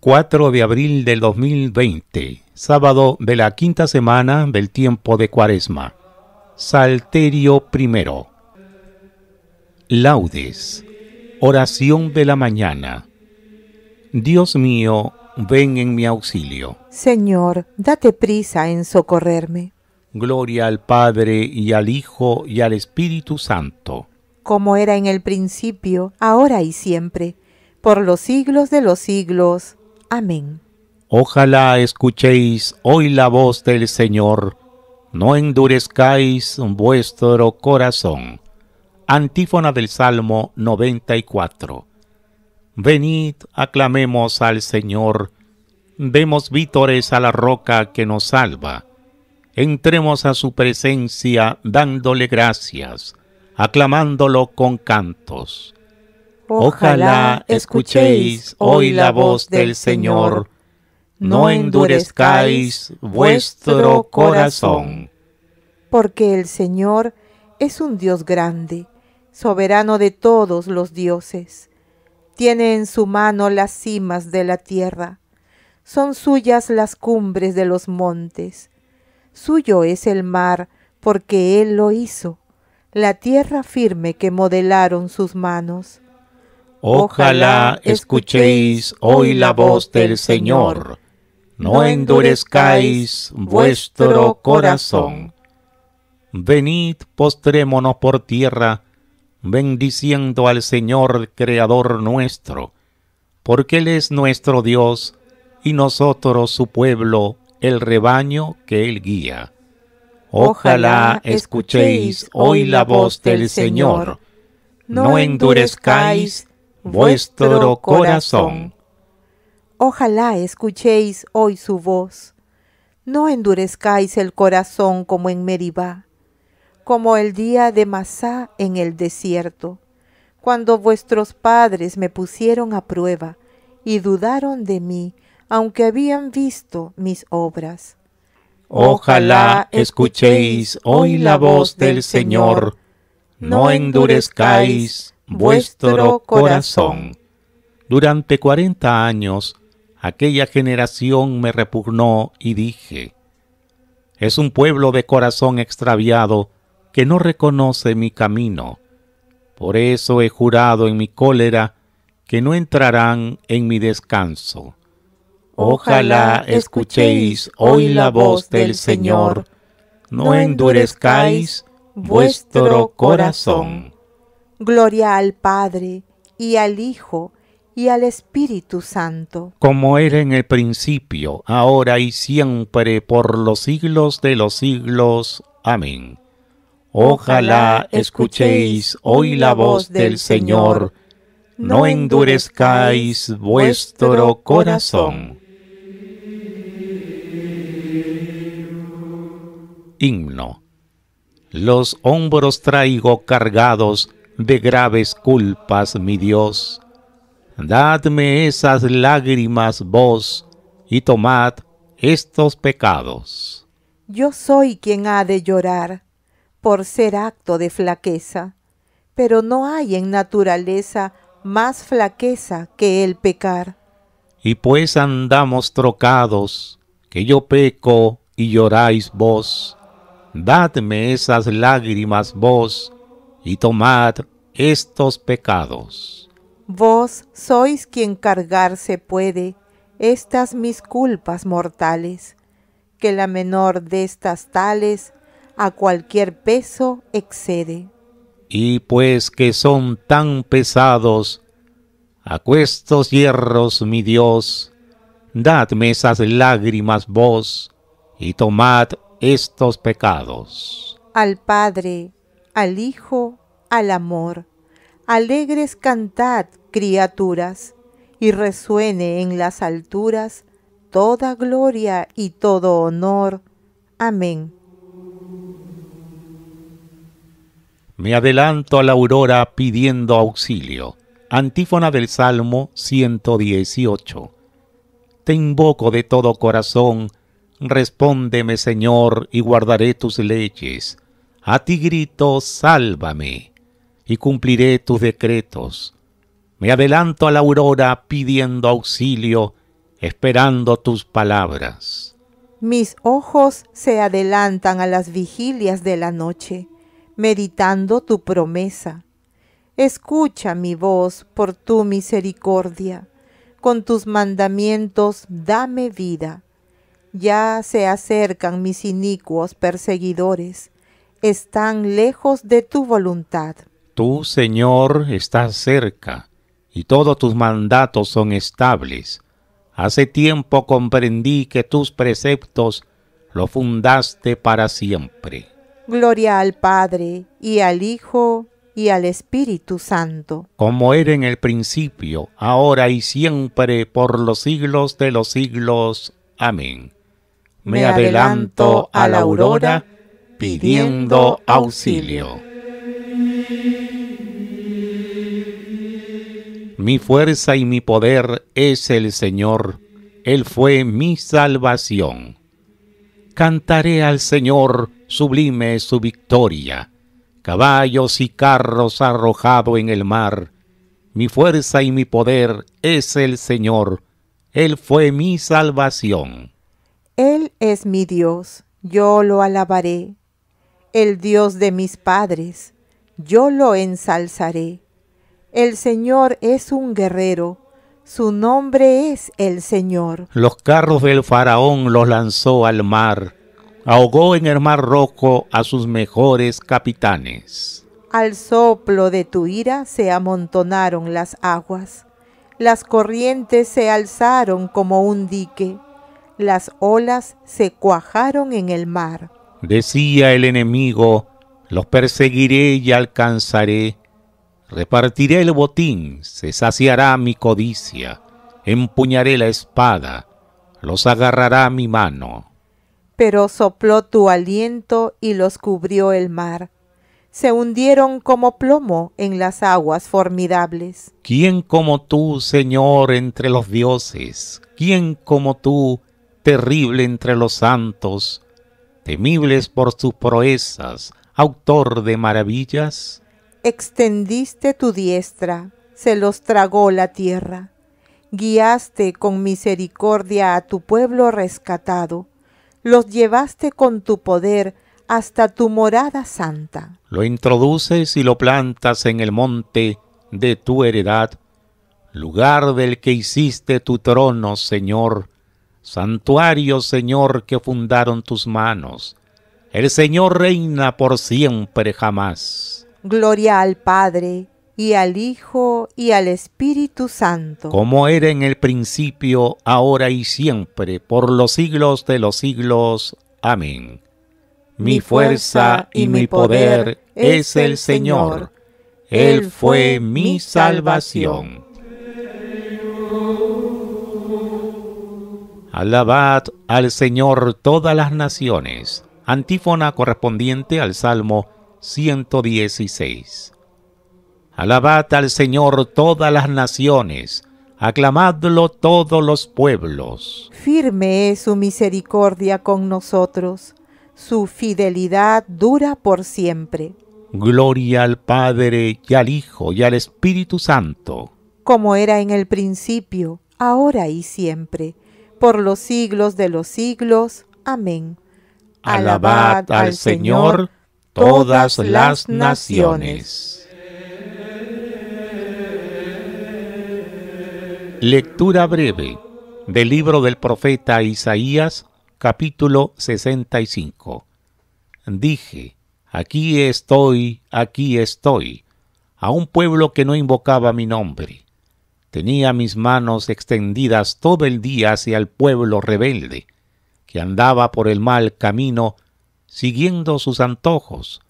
4 de abril del 2020, sábado de la quinta semana del tiempo de Cuaresma. Salterio primero. Laudes. Oración de la mañana. Dios mío, ven en mi auxilio. Señor, date prisa en socorrerme. Gloria al Padre y al Hijo y al Espíritu Santo. Como era en el principio, ahora y siempre, por los siglos de los siglos. Amén. Ojalá escuchéis hoy la voz del Señor, no endurezcáis vuestro corazón. Antífona del Salmo 94. Venid, aclamemos al Señor, demos vítores a la roca que nos salva. Entremos a su presencia dándole gracias, aclamándolo con cantos Ojalá escuchéis hoy la voz del Señor. No endurezcáis vuestro corazón. Porque el Señor es un Dios grande, soberano de todos los dioses. Tiene en su mano las cimas de la tierra. Son suyas las cumbres de los montes. Suyo es el mar, porque Él lo hizo, la tierra firme que modelaron sus manos Ojalá escuchéis hoy la voz del Señor, no endurezcáis vuestro corazón. Venid, postrémonos por tierra, bendiciendo al Señor, Creador nuestro, porque Él es nuestro Dios, y nosotros su pueblo, el rebaño que Él guía. Ojalá escuchéis hoy la voz del Señor, no endurezcáis vuestro corazón. Ojalá escuchéis hoy su voz. No endurezcáis el corazón como en Meribá, como el día de Masá en el desierto, cuando vuestros padres me pusieron a prueba y dudaron de mí, aunque habían visto mis obras. Ojalá escuchéis hoy la voz del Señor, no endurezcáis vuestro corazón. Durante cuarenta años aquella generación me repugnó y dije, es un pueblo de corazón extraviado que no reconoce mi camino. Por eso he jurado en mi cólera que no entrarán en mi descanso. Ojalá escuchéis hoy la voz del Señor, no endurezcáis vuestro corazón. Gloria al Padre y al Hijo y al Espíritu Santo. Como era en el principio, ahora y siempre, por los siglos de los siglos. Amén. Ojalá escuchéis hoy la voz del Señor, no endurezcáis vuestro corazón. Himno. Los hombros traigo cargados, de graves culpas, mi Dios. Dadme esas lágrimas vos y tomad estos pecados. Yo soy quien ha de llorar por ser acto de flaqueza, pero no hay en naturaleza más flaqueza que el pecar. Y pues andamos trocados, que yo peco y lloráis vos. Dadme esas lágrimas vos y tomad estos pecados. Vos sois quien cargarse puede estas mis culpas mortales, que la menor de estas tales a cualquier peso excede. Y pues que son tan pesados, a cuestos hierros, mi Dios, dadme esas lágrimas vos, y tomad estos pecados. Al Padre, al Hijo, al amor. Alegres cantad, criaturas, y resuene en las alturas toda gloria y todo honor. Amén. Me adelanto a la aurora pidiendo auxilio. Antífona del Salmo 118. Te invoco de todo corazón, respóndeme Señor, y guardaré tus leyes a ti grito, sálvame, y cumpliré tus decretos. Me adelanto a la aurora pidiendo auxilio, esperando tus palabras. Mis ojos se adelantan a las vigilias de la noche, meditando tu promesa. Escucha mi voz por tu misericordia. Con tus mandamientos dame vida. Ya se acercan mis inicuos perseguidores están lejos de tu voluntad. Tú, Señor, estás cerca, y todos tus mandatos son estables. Hace tiempo comprendí que tus preceptos lo fundaste para siempre. Gloria al Padre, y al Hijo, y al Espíritu Santo. Como era en el principio, ahora y siempre, por los siglos de los siglos. Amén. Me, adelanto, a la aurora pidiendo auxilio. Mi fuerza y mi poder es el Señor, Él fue mi salvación. Cantaré al Señor, sublime su victoria, caballos y carros arrojado en el mar. Mi fuerza y mi poder es el Señor, Él fue mi salvación. Él es mi Dios, yo lo alabaré el Dios de mis padres, yo lo ensalzaré. El Señor es un guerrero, su nombre es el Señor. Los carros del faraón los lanzó al mar, ahogó en el mar rojo a sus mejores capitanes. Al soplo de tu ira se amontonaron las aguas, las corrientes se alzaron como un dique, las olas se cuajaron en el mar. Decía el enemigo, los perseguiré y alcanzaré, repartiré el botín, se saciará mi codicia, empuñaré la espada, los agarrará mi mano. Pero sopló tu aliento y los cubrió el mar. Se hundieron como plomo en las aguas formidables. ¿Quién como tú, Señor, entre los dioses? ¿Quién como tú, terrible entre los santos? temibles por sus proezas, autor de maravillas. Extendiste tu diestra, se los tragó la tierra. Guiaste con misericordia a tu pueblo rescatado, los llevaste con tu poder hasta tu morada santa. Lo introduces y lo plantas en el monte de tu heredad, lugar del que hiciste tu trono, Señor, santuario, Señor, que fundaron tus manos. El Señor reina por siempre jamás. Gloria al Padre, y al Hijo, y al Espíritu Santo. Como era en el principio, ahora y siempre, por los siglos de los siglos. Amén. Mi fuerza y mi poder es el Señor. Él fue mi salvación. Alabad al Señor todas las naciones. Antífona correspondiente al Salmo 116. Alabad al Señor todas las naciones, aclamadlo todos los pueblos. Firme es su misericordia con nosotros, su fidelidad dura por siempre. Gloria al Padre y al Hijo y al Espíritu Santo. Como era en el principio, ahora y siempre por los siglos de los siglos. Amén. Alabad al Señor todas las naciones. Lectura breve del libro del profeta Isaías, capítulo 65. Dije, aquí estoy, aquí estoy, a un pueblo que no invocaba mi nombre tenía mis manos extendidas todo el día hacia el pueblo rebelde, que andaba por el mal camino siguiendo sus antojos,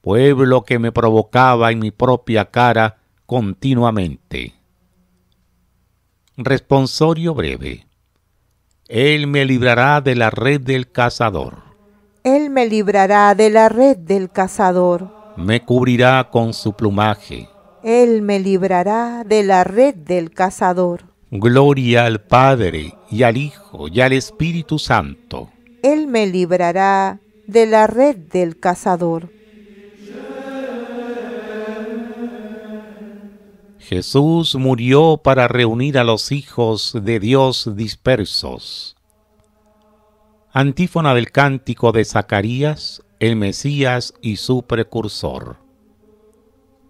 pueblo que me provocaba en mi propia cara continuamente. Responsorio breve. Él me librará de la red del cazador. Él me librará de la red del cazador. Me cubrirá con su plumaje él me librará de la red del cazador. Gloria al Padre y al Hijo y al Espíritu Santo. Él me librará de la red del cazador. Jesús murió para reunir a los hijos de Dios dispersos. Antífona del cántico de Zacarías, el Mesías y su precursor.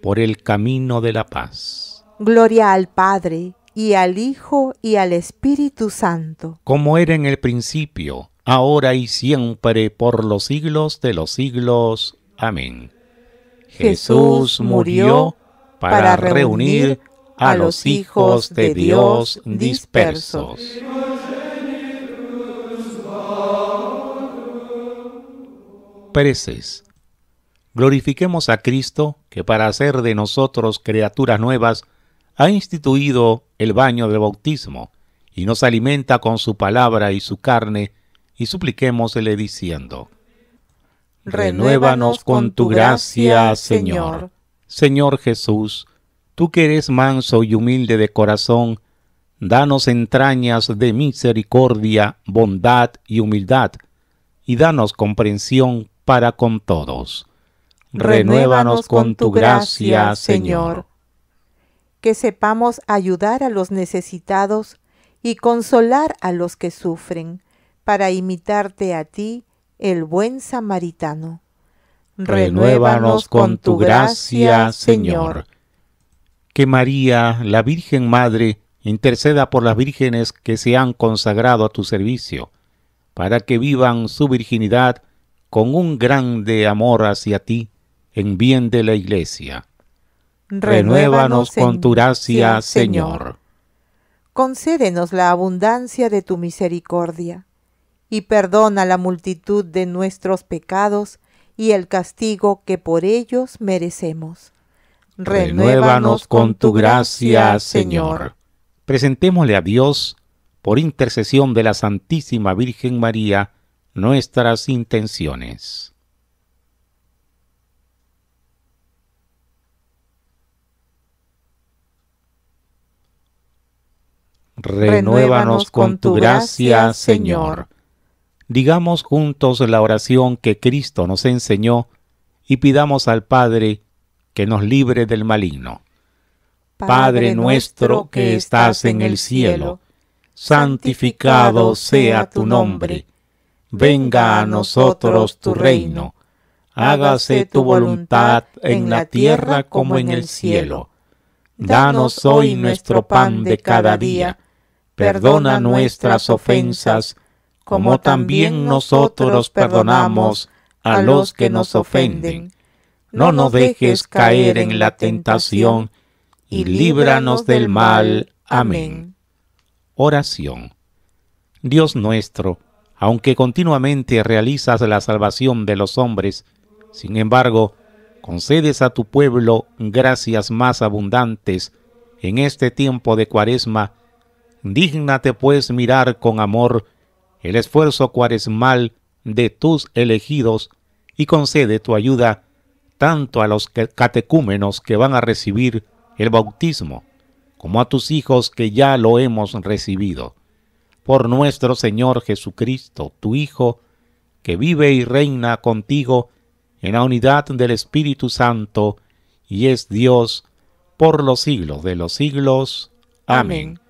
por el camino de la paz. Gloria al Padre, y al Hijo, y al Espíritu Santo. Como era en el principio, ahora y siempre, por los siglos de los siglos. Amén. Jesús murió para reunir a los hijos de Dios dispersos. Preces glorifiquemos a Cristo, que para hacer de nosotros criaturas nuevas, ha instituido el baño del bautismo, y nos alimenta con su palabra y su carne, y supliquémosle diciendo, Renuévanos con tu gracia, Señor. Señor Jesús, tú que eres manso y humilde de corazón, danos entrañas de misericordia, bondad y humildad, y danos comprensión para con todos Renuévanos con tu gracia, Señor. Que sepamos ayudar a los necesitados y consolar a los que sufren, para imitarte a ti, el buen samaritano. Renuévanos con tu gracia, Señor. Que María, la Virgen Madre, interceda por las vírgenes que se han consagrado a tu servicio, para que vivan su virginidad con un grande amor hacia ti en bien de la iglesia. Renuévanos con tu gracia, Señor. Concédenos la abundancia de tu misericordia, y perdona la multitud de nuestros pecados y el castigo que por ellos merecemos. Renuévanos con tu gracia, Señor. Presentémosle a Dios, por intercesión de la Santísima Virgen María, nuestras intenciones. renuévanos con tu gracia, Señor. Digamos juntos la oración que Cristo nos enseñó y pidamos al Padre que nos libre del maligno. Padre nuestro que estás en el cielo, santificado sea tu nombre. Venga a nosotros tu reino. Hágase tu voluntad en la tierra como en el cielo. Danos hoy nuestro pan de cada día Perdona nuestras ofensas, como también nosotros perdonamos a los que nos ofenden. No nos dejes caer en la tentación, y líbranos del mal. Amén. Oración. Dios nuestro, aunque continuamente realizas la salvación de los hombres, sin embargo, concedes a tu pueblo gracias más abundantes en este tiempo de cuaresma Dígnate pues mirar con amor el esfuerzo cuaresmal de tus elegidos y concede tu ayuda tanto a los catecúmenos que van a recibir el bautismo como a tus hijos que ya lo hemos recibido. Por nuestro Señor Jesucristo, tu Hijo, que vive y reina contigo en la unidad del Espíritu Santo y es Dios por los siglos de los siglos. Amén. Amén.